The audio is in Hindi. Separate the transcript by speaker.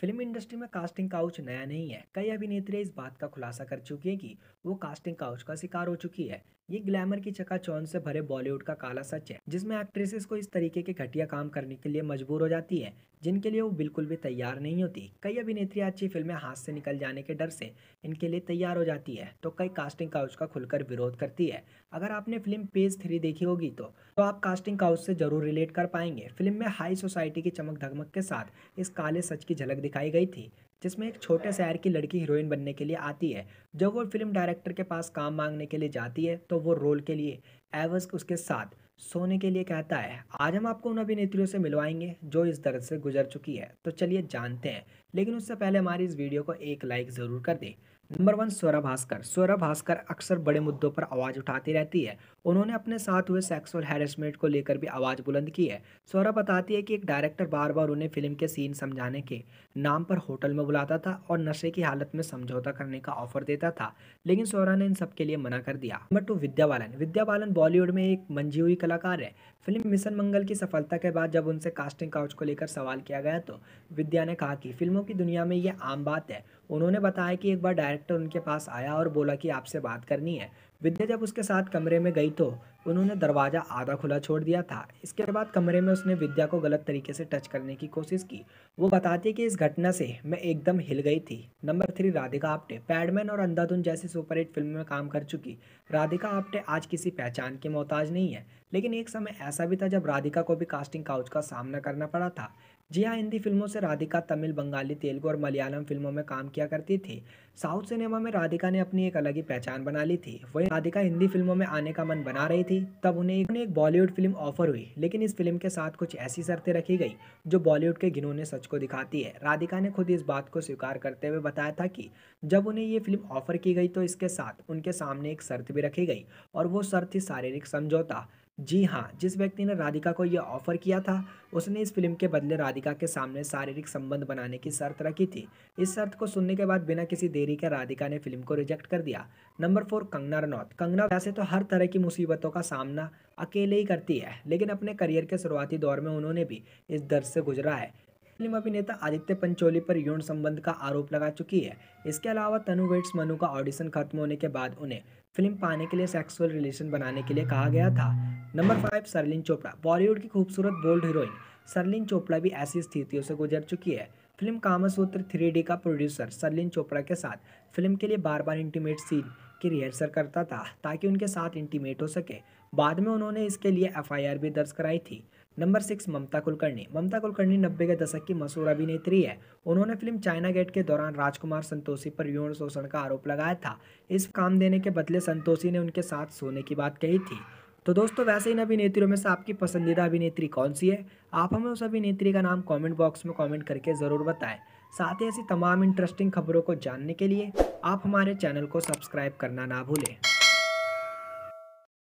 Speaker 1: फिल्म इंडस्ट्री में कास्टिंग काउच नया नहीं है कई अभिनेत्री इस बात का खुलासा कर चुकी हैं कि वो कास्टिंग काउच का शिकार हो चुकी है ये ग्लैमर की चकाचौंध से भरे बॉलीवुड का काला सच है जिसमें एक्ट्रेसेस को इस तरीके के घटिया काम करने के लिए मजबूर हो जाती है जिनके लिए वो बिल्कुल भी तैयार नहीं होती कई अभिनेत्री अच्छी फिल्में हाथ से निकल जाने के डर से इनके लिए तैयार हो जाती है तो कई कास्टिंग काउच का खुलकर विरोध करती है अगर आपने फिल्म पेज थ्री देखी होगी तो, तो आप कास्टिंग काउच से जरूर रिलेट कर पाएंगे फिल्म में हाई सोसाइटी की चमक धमक के साथ इस काले सच की झलक दिखाई गई थी जिसमें एक छोटे शहर की लड़की हीरोइन बनने के लिए आती है जब वो फिल्म डायरेक्टर के पास काम मांगने के लिए जाती है तो वो रोल के लिए एवस उसके साथ सोने के लिए कहता है आज हम आपको उन अभिनेत्रियों से मिलवाएंगे जो इस दर्द से गुजर चुकी है तो चलिए जानते हैं लेकिन उससे पहले हमारी इस वीडियो को एक लाइक ज़रूर कर दें नंबर वन स्वरा भास्कर स्वरा भास्कर अक्सर बड़े मुद्दों पर आवाज़ उठाती रहती है उन्होंने अपने साथ हुए सेक्सुअल हैरेसमेंट को लेकर भी आवाज़ बुलंद की है स्वरा बताती है कि एक डायरेक्टर बार बार उन्हें फिल्म के सीन समझाने के नाम पर होटल में बुलाता था और नशे की हालत में समझौता करने का ऑफर देता था लेकिन स्वरा ने इन सब के लिए मना कर दिया नंबर टू विद्या बालन विद्या बालन बॉलीवुड में एक मंजी हुई कलाकार है फिल्म मिशन मंगल की सफलता के बाद जब उनसे कास्टिंग काउच को लेकर सवाल किया गया तो विद्या ने कहा कि फिल्मों की दुनिया में यह आम बात है उन्होंने बताया कि एक बार डायरेक्ट डायरेक्टर उनके पास आया और बोला कि आपसे बात करनी है विद्या जब उसके साथ कमरे में गई तो उन्होंने दरवाज़ा आधा खुला छोड़ दिया था इसके बाद कमरे में उसने विद्या को गलत तरीके से टच करने की कोशिश की वो बताती है कि इस घटना से मैं एकदम हिल गई थी नंबर थ्री राधिका आप्टे पैडमैन और अंधाधुन जैसी सुपरहिट फिल्म में काम कर चुकी राधिका आप्टे आज किसी पहचान के मोहताज नहीं है लेकिन एक समय ऐसा भी था जब राधिका को भी कास्टिंग काउच का सामना करना पड़ा था जी हाँ हिंदी फिल्मों से राधिका तमिल बंगाली तेलुगु और मलयालम फिल्मों में काम किया करती थी साउथ सिनेमा में राधिका ने अपनी एक अलग ही पहचान बना ली थी वही राधिका हिंदी फिल्मों में आने का मन बना रही थी तब उन्हें उन्हें एक बॉलीवुड फिल्म ऑफर हुई लेकिन इस फिल्म के साथ कुछ ऐसी शर्तें रखी गई जो बॉलीवुड के गिनोने सच को दिखाती है राधिका ने खुद इस बात को स्वीकार करते हुए बताया था कि जब उन्हें ये फिल्म ऑफर की गई तो इसके साथ उनके सामने एक शर्त भी रखी गई और वो शर्त थी शारीरिक समझौता जी हाँ जिस व्यक्ति ने राधिका को यह ऑफर किया था उसने इस फिल्म के बदले राधिका के सामने शारीरिक संबंध बनाने की शर्त रखी थी इस शर्त को सुनने के बाद बिना किसी देरी के राधिका ने फिल्म को रिजेक्ट कर दिया नंबर फोर कंगना रनौत कंगना वैसे तो हर तरह की मुसीबतों का सामना अकेले ही करती है लेकिन अपने करियर के शुरुआती दौर में उन्होंने भी इस दर्द से गुजरा है फिल्म अभिनेता आदित्य पंचोली पर यौन संबंध का आरोप लगा चुकी है इसके अलावा तनु वेट्स मनु का ऑडिशन खत्म होने के बाद उन्हें फिल्म पाने के लिए सेक्सुअल रिलेशन बनाने के लिए कहा गया था नंबर फाइव सरलिन चोपड़ा बॉलीवुड की खूबसूरत बोल्ड हीरोइन सरलिन चोपड़ा भी ऐसी स्थितियों से गुजर चुकी है फिल्म कामसूत्र थ्री का प्रोड्यूसर सरलिन चोपड़ा के साथ फिल्म के लिए बार बार इंटीमेट सीन की रिहर्सल करता था ताकि उनके साथ इंटीमेट हो सके बाद में उन्होंने इसके लिए एफआईआर भी दर्ज कराई थी नंबर सिक्स ममता कुलकर्णी ममता कुलकर्णी नब्बे के दशक की मशहूर अभिनेत्री है उन्होंने फिल्म चाइना गेट के दौरान राजकुमार संतोषी पर यौन शोषण का आरोप लगाया था इस काम देने के बदले संतोषी ने उनके साथ सोने की बात कही थी तो दोस्तों वैसे इन अभिनेत्रियों में से आपकी पसंदीदा अभिनेत्री कौन सी है आप हमें उस अभिनेत्री का नाम कमेंट बॉक्स में कमेंट करके ज़रूर बताएं साथ ही ऐसी तमाम इंटरेस्टिंग खबरों को जानने के लिए आप हमारे चैनल को सब्सक्राइब करना ना भूलें